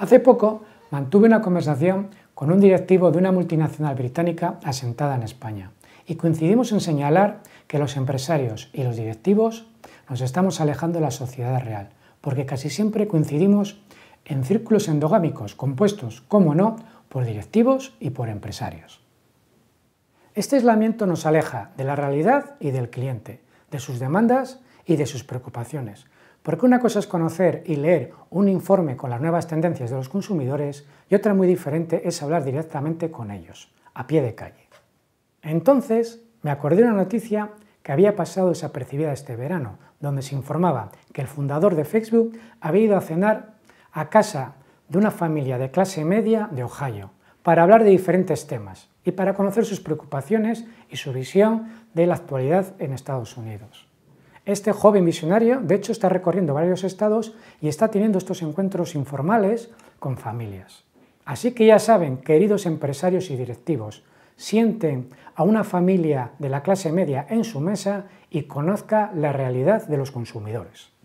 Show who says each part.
Speaker 1: Hace poco mantuve una conversación con un directivo de una multinacional británica asentada en España y coincidimos en señalar que los empresarios y los directivos nos estamos alejando de la sociedad real, porque casi siempre coincidimos en círculos endogámicos compuestos, como no, por directivos y por empresarios. Este aislamiento nos aleja de la realidad y del cliente, de sus demandas y de sus preocupaciones, porque una cosa es conocer y leer un informe con las nuevas tendencias de los consumidores y otra muy diferente es hablar directamente con ellos, a pie de calle. Entonces, me acordé de una noticia que había pasado desapercibida este verano, donde se informaba que el fundador de Facebook había ido a cenar a casa de una familia de clase media de Ohio para hablar de diferentes temas y para conocer sus preocupaciones y su visión de la actualidad en Estados Unidos. Este joven visionario, de hecho, está recorriendo varios estados y está teniendo estos encuentros informales con familias. Así que ya saben, queridos empresarios y directivos, sienten a una familia de la clase media en su mesa y conozca la realidad de los consumidores.